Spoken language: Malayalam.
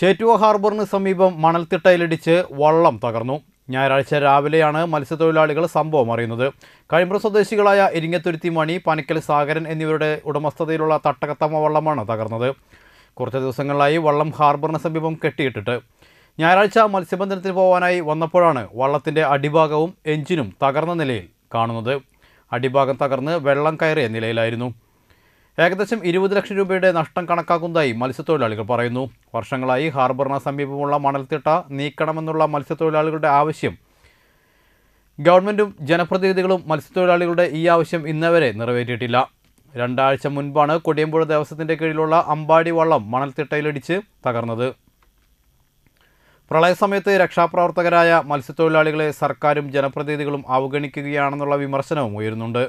ചേറ്റുവ ഹാർബറിന് സമീപം മണൽത്തിട്ടയിലിടിച്ച് വള്ളം തകർന്നു ഞായറാഴ്ച രാവിലെയാണ് മത്സ്യത്തൊഴിലാളികൾ സംഭവം അറിയുന്നത് കഴിമ്പ്ര സ്വദേശികളായ ഇരിങ്ങത്തുരുത്തി മണി പനക്കൽ സാഗരൻ എന്നിവരുടെ ഉടമസ്ഥതയിലുള്ള തട്ടകത്തമ്മ വള്ളമാണ് തകർന്നത് കുറച്ച് ദിവസങ്ങളിലായി വള്ളം ഹാർബറിന് സമീപം കെട്ടിയിട്ടിട്ട് ഞായറാഴ്ച മത്സ്യബന്ധനത്തിന് പോകാനായി വന്നപ്പോഴാണ് വള്ളത്തിൻ്റെ അടിഭാഗവും എഞ്ചിനും തകർന്ന നിലയിൽ കാണുന്നത് അടിഭാഗം തകർന്ന് വെള്ളം കയറിയ നിലയിലായിരുന്നു ഏകദേശം ഇരുപത് ലക്ഷം രൂപയുടെ നഷ്ടം കണക്കാക്കുന്നതായി മത്സ്യത്തൊഴിലാളികൾ പറയുന്നു വർഷങ്ങളായി ഹാർബറിന് സമീപമുള്ള മണൽത്തിട്ട നീക്കണമെന്നുള്ള മത്സ്യത്തൊഴിലാളികളുടെ ആവശ്യം ഗവൺമെൻറ്റും ജനപ്രതിനിധികളും മത്സ്യത്തൊഴിലാളികളുടെ ഈ ആവശ്യം ഇന്നവരെ നിറവേറ്റിയിട്ടില്ല രണ്ടാഴ്ച മുൻപാണ് കൊടിയമ്പുഴ ദേവസ്വത്തിൻ്റെ കീഴിലുള്ള അമ്പാടി വള്ളം മണൽത്തിട്ടയിലടിച്ച് തകർന്നത് പ്രളയസമയത്ത് രക്ഷാപ്രവർത്തകരായ മത്സ്യത്തൊഴിലാളികളെ സർക്കാരും ജനപ്രതിനിധികളും അവഗണിക്കുകയാണെന്നുള്ള വിമർശനവും ഉയരുന്നുണ്ട്